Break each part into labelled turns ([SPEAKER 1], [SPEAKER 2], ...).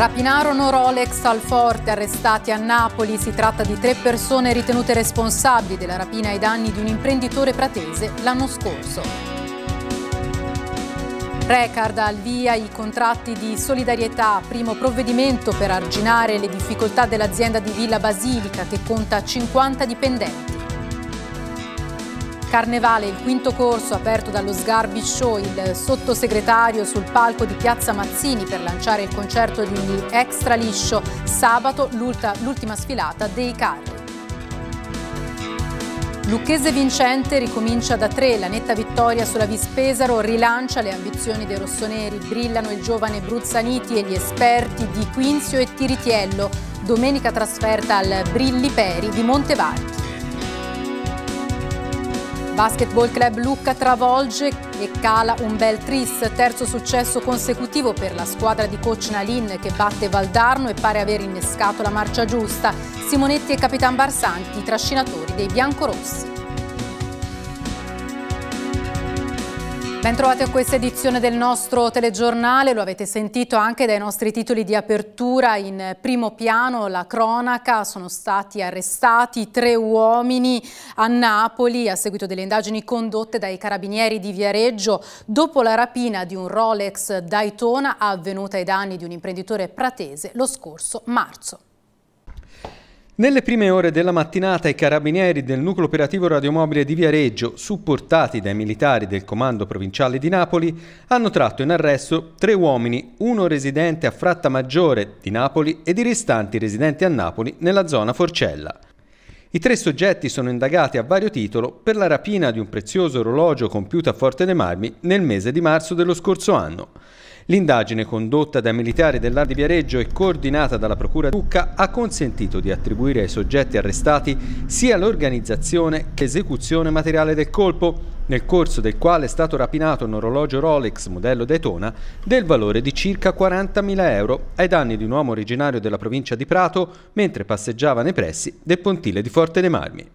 [SPEAKER 1] Rapinarono Rolex al forte, arrestati a Napoli. Si tratta di tre persone ritenute responsabili della rapina ai danni di un imprenditore pratese l'anno scorso. Recard al via i contratti di solidarietà, primo provvedimento per arginare le difficoltà dell'azienda di Villa Basilica che conta 50 dipendenti. Carnevale, il quinto corso aperto dallo Sgarbi Show, il sottosegretario sul palco di Piazza Mazzini per lanciare il concerto di Extra Liscio, sabato l'ultima sfilata dei carri. Lucchese vincente ricomincia da tre, la netta vittoria sulla Vispesaro rilancia le ambizioni dei rossoneri, brillano il giovane Bruzzaniti e gli esperti di Quinzio e Tiritiello, domenica trasferta al Brilli Peri di Montevarchi. Basketball Club Lucca travolge e cala un bel tris, terzo successo consecutivo per la squadra di coach Nalin che batte Valdarno e pare aver innescato la marcia giusta. Simonetti e Capitan Barsanti, trascinatori dei biancorossi. Bentrovati a questa edizione del nostro telegiornale, lo avete sentito anche dai nostri titoli di apertura in primo piano, la cronaca, sono stati arrestati tre uomini a Napoli a seguito delle indagini condotte dai carabinieri di Viareggio dopo la rapina di un Rolex Daytona avvenuta ai danni di un imprenditore pratese lo scorso marzo.
[SPEAKER 2] Nelle prime ore della mattinata i carabinieri del nucleo operativo radiomobile di Viareggio, supportati dai militari del comando provinciale di Napoli, hanno tratto in arresto tre uomini, uno residente a Fratta Maggiore di Napoli ed i restanti residenti a Napoli nella zona Forcella. I tre soggetti sono indagati a vario titolo per la rapina di un prezioso orologio compiuto a Forte dei Marmi nel mese di marzo dello scorso anno. L'indagine condotta dai militari dell'Ar di Viareggio e coordinata dalla Procura di Lucca ha consentito di attribuire ai soggetti arrestati sia l'organizzazione che l'esecuzione materiale del colpo, nel corso del quale è stato rapinato un orologio Rolex modello Daytona del valore di circa 40.000 euro ai danni di un uomo originario della provincia di Prato mentre passeggiava nei pressi del pontile di Forte dei Marmi.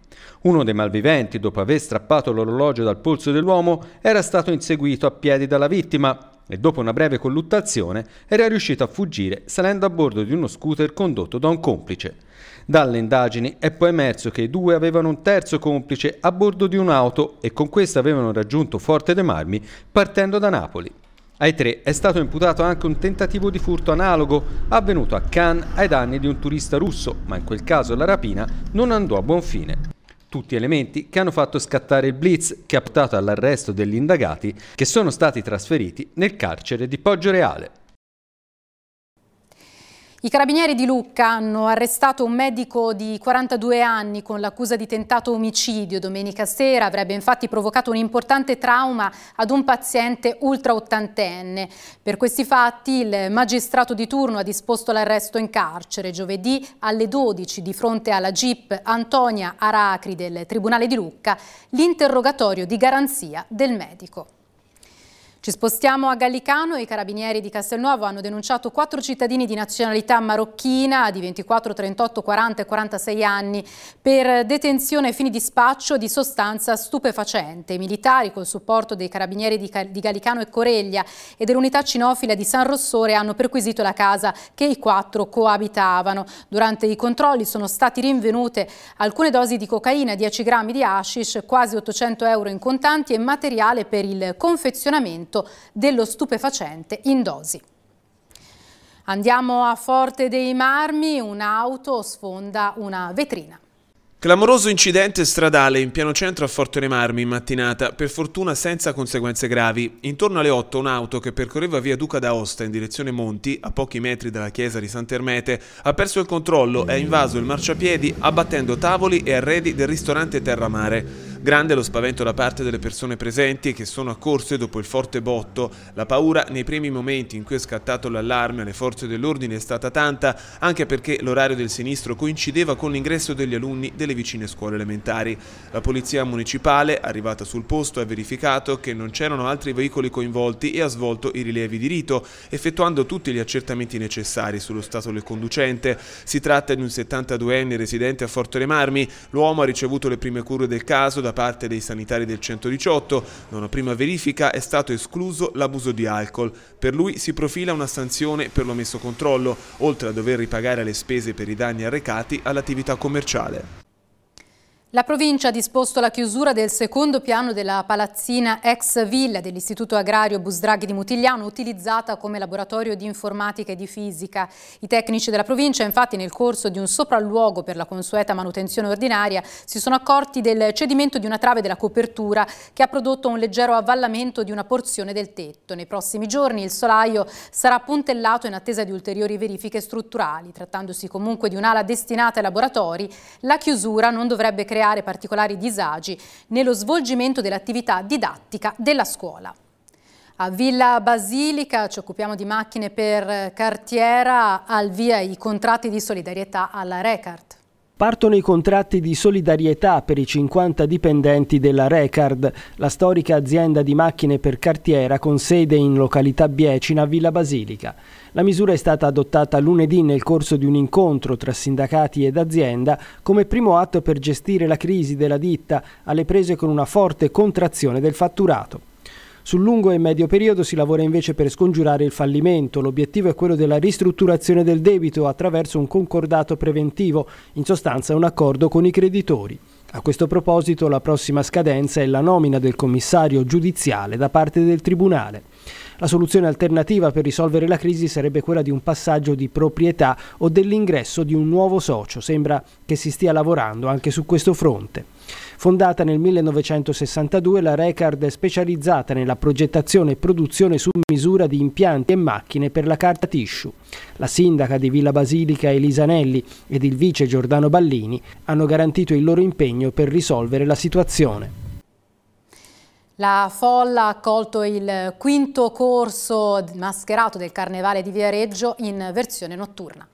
[SPEAKER 2] Uno dei malviventi, dopo aver strappato l'orologio dal polso dell'uomo, era stato inseguito a piedi dalla vittima e dopo una breve colluttazione era riuscito a fuggire salendo a bordo di uno scooter condotto da un complice. Dalle indagini è poi emerso che i due avevano un terzo complice a bordo di un'auto e con questa avevano raggiunto Forte dei Marmi partendo da Napoli. Ai tre è stato imputato anche un tentativo di furto analogo avvenuto a Cannes ai danni di un turista russo, ma in quel caso la rapina non andò a buon fine tutti elementi che hanno fatto scattare il blitz che ha portato all'arresto degli indagati che sono stati trasferiti nel carcere di Poggio Reale.
[SPEAKER 1] I carabinieri di Lucca hanno arrestato un medico di 42 anni con l'accusa di tentato omicidio. Domenica sera avrebbe infatti provocato un importante trauma ad un paziente ultra ottantenne. Per questi fatti il magistrato di turno ha disposto l'arresto in carcere. Giovedì alle 12 di fronte alla GIP Antonia Aracri del Tribunale di Lucca l'interrogatorio di garanzia del medico. Ci spostiamo a Gallicano, i carabinieri di Castelnuovo hanno denunciato quattro cittadini di nazionalità marocchina di 24, 38, 40 e 46 anni per detenzione e fini di spaccio di sostanza stupefacente. I militari, col supporto dei carabinieri di, di Gallicano e Coreglia e dell'unità cinofila di San Rossore, hanno perquisito la casa che i quattro coabitavano. Durante i controlli sono stati rinvenute alcune dosi di cocaina, 10 grammi di hashish, quasi 800 euro in contanti e materiale per il confezionamento l'uso dello stupefacente in dosi. Andiamo a Forte dei Marmi, un'auto sfonda una vetrina.
[SPEAKER 3] Clamoroso incidente stradale in piano centro a Forte dei Marmi in mattinata, per fortuna senza conseguenze gravi. Intorno alle 8 un'auto che percorreva via Duca d'Aosta in direzione Monti, a pochi metri dalla chiesa di Sant'Ermete, ha perso il controllo e ha invaso il marciapiedi abbattendo tavoli e arredi del ristorante Terramare. Grande lo spavento da parte delle persone presenti che sono accorse dopo il forte botto. La paura nei primi momenti in cui è scattato l'allarme alle forze dell'ordine è stata tanta anche perché l'orario del sinistro coincideva con l'ingresso degli alunni delle vicine scuole elementari. La polizia municipale, arrivata sul posto, ha verificato che non c'erano altri veicoli coinvolti e ha svolto i rilievi di rito, effettuando tutti gli accertamenti necessari sullo stato del conducente. Si tratta di un 72enne residente a Forte Remarmi. L'uomo ha ricevuto le prime cure del caso da parte dei sanitari del 118, da una prima verifica è stato escluso l'abuso di alcol. Per lui si profila una sanzione per l'omesso controllo, oltre a dover ripagare le spese per i danni arrecati all'attività commerciale.
[SPEAKER 1] La provincia ha disposto la chiusura del secondo piano della palazzina ex villa dell'Istituto Agrario Busdraghi di Mutigliano, utilizzata come laboratorio di informatica e di fisica. I tecnici della provincia, infatti, nel corso di un sopralluogo per la consueta manutenzione ordinaria, si sono accorti del cedimento di una trave della copertura che ha prodotto un leggero avvallamento di una porzione del tetto. Nei prossimi giorni il solaio sarà puntellato in attesa di ulteriori verifiche strutturali. Trattandosi comunque di un'ala destinata ai laboratori, la chiusura non dovrebbe creare creare particolari disagi nello svolgimento dell'attività didattica della scuola. A Villa Basilica ci occupiamo di macchine per cartiera, al via i contratti di solidarietà alla Recart.
[SPEAKER 4] Partono i contratti di solidarietà per i 50 dipendenti della Recard, la storica azienda di macchine per cartiera con sede in località Biecina, Villa Basilica. La misura è stata adottata lunedì nel corso di un incontro tra sindacati ed azienda come primo atto per gestire la crisi della ditta alle prese con una forte contrazione del fatturato. Sul lungo e medio periodo si lavora invece per scongiurare il fallimento. L'obiettivo è quello della ristrutturazione del debito attraverso un concordato preventivo, in sostanza un accordo con i creditori. A questo proposito la prossima scadenza è la nomina del commissario giudiziale da parte del Tribunale. La soluzione alternativa per risolvere la crisi sarebbe quella di un passaggio di proprietà o dell'ingresso di un nuovo socio. Sembra che si stia lavorando anche su questo fronte. Fondata nel 1962, la Recard è specializzata nella progettazione e produzione su misura di impianti e macchine per la carta tissue. La sindaca di Villa Basilica Elisanelli ed il vice Giordano Ballini hanno garantito il loro impegno per risolvere la situazione.
[SPEAKER 1] La folla ha accolto il quinto corso mascherato del Carnevale di Viareggio in versione notturna.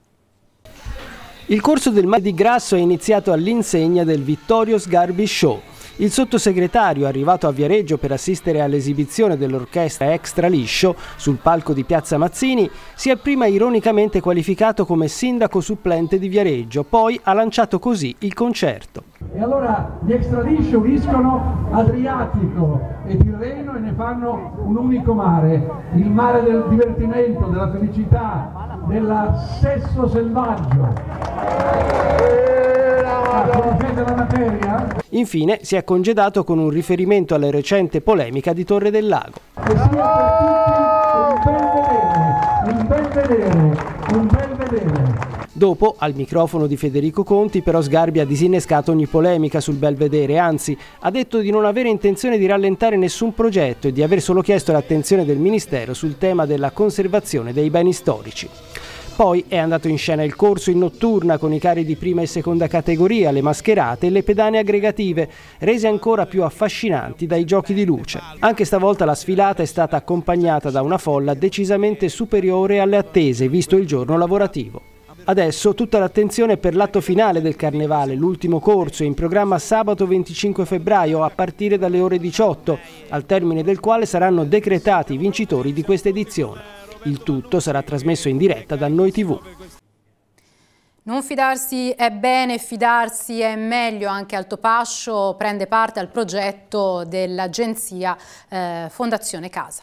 [SPEAKER 4] Il corso del Mardi Grasso è iniziato all'insegna del Vittorio Sgarbi Show. Il sottosegretario, arrivato a Viareggio per assistere all'esibizione dell'orchestra Extra Liscio sul palco di Piazza Mazzini, si è prima ironicamente qualificato come sindaco supplente di Viareggio, poi ha lanciato così il concerto. E allora gli Extra Liscio uniscono Adriatico e Tirreno e ne fanno un unico mare, il mare del divertimento, della felicità, dell'assesso selvaggio. Infine si è congedato con un riferimento alla recente polemica di Torre del Lago.
[SPEAKER 2] un bel vedere, un bel vedere, un bel vedere.
[SPEAKER 4] Dopo, al microfono di Federico Conti, però Sgarbi ha disinnescato ogni polemica sul belvedere, anzi ha detto di non avere intenzione di rallentare nessun progetto e di aver solo chiesto l'attenzione del Ministero sul tema della conservazione dei beni storici. Poi è andato in scena il corso in notturna con i cari di prima e seconda categoria, le mascherate e le pedane aggregative, rese ancora più affascinanti dai giochi di luce. Anche stavolta la sfilata è stata accompagnata da una folla decisamente superiore alle attese, visto il giorno lavorativo. Adesso tutta l'attenzione per l'atto finale del carnevale, l'ultimo corso, in programma sabato 25 febbraio a partire dalle ore 18, al termine del quale saranno decretati i vincitori di questa edizione. Il tutto sarà trasmesso in diretta da Noi TV.
[SPEAKER 1] Non fidarsi è bene, fidarsi è meglio. Anche Altopascio prende parte al progetto dell'agenzia eh, Fondazione Casa.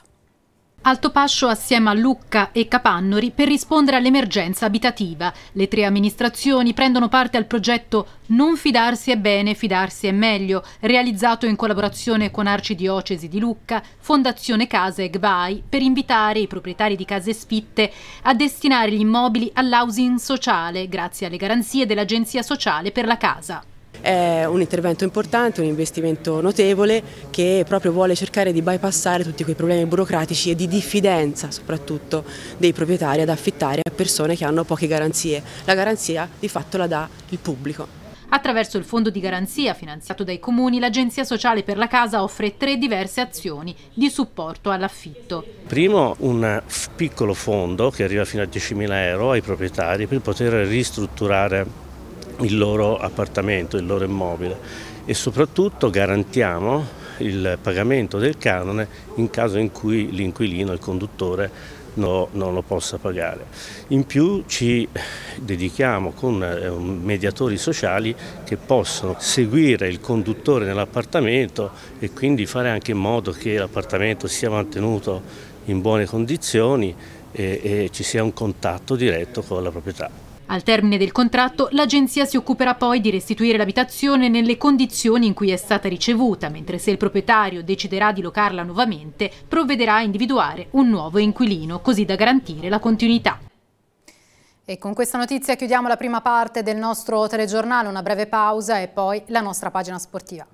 [SPEAKER 1] Altopascio assieme a Lucca e Capannori per rispondere all'emergenza abitativa. Le tre amministrazioni prendono parte al progetto Non fidarsi è bene, fidarsi è meglio, realizzato in collaborazione con Arcidiocesi di Lucca, Fondazione Case e Gvai, per invitare i proprietari di case sfitte a destinare gli immobili all'housing sociale, grazie alle garanzie dell'Agenzia Sociale per la Casa. È un intervento importante, un investimento notevole che proprio vuole cercare di bypassare tutti quei problemi burocratici e di diffidenza soprattutto dei proprietari ad affittare a persone che hanno poche garanzie. La garanzia di fatto la dà il pubblico. Attraverso il fondo di garanzia finanziato dai comuni, l'Agenzia Sociale per la Casa offre tre diverse azioni di supporto all'affitto.
[SPEAKER 4] Primo, un piccolo fondo che arriva fino a 10.000 euro ai proprietari per poter ristrutturare il loro appartamento, il loro immobile e soprattutto garantiamo il pagamento del canone in caso in cui l'inquilino, il conduttore, no, non lo possa pagare. In più ci dedichiamo con eh, mediatori sociali che possono seguire il conduttore nell'appartamento e quindi fare anche in modo che l'appartamento sia mantenuto in buone condizioni e, e ci sia un contatto diretto con la proprietà.
[SPEAKER 1] Al termine del contratto l'agenzia si occuperà poi di restituire l'abitazione nelle condizioni in cui è stata ricevuta, mentre se il proprietario deciderà di locarla nuovamente provvederà a individuare un nuovo inquilino, così da garantire la continuità. E con questa notizia chiudiamo la prima parte del nostro telegiornale, una breve pausa e poi la nostra pagina sportiva.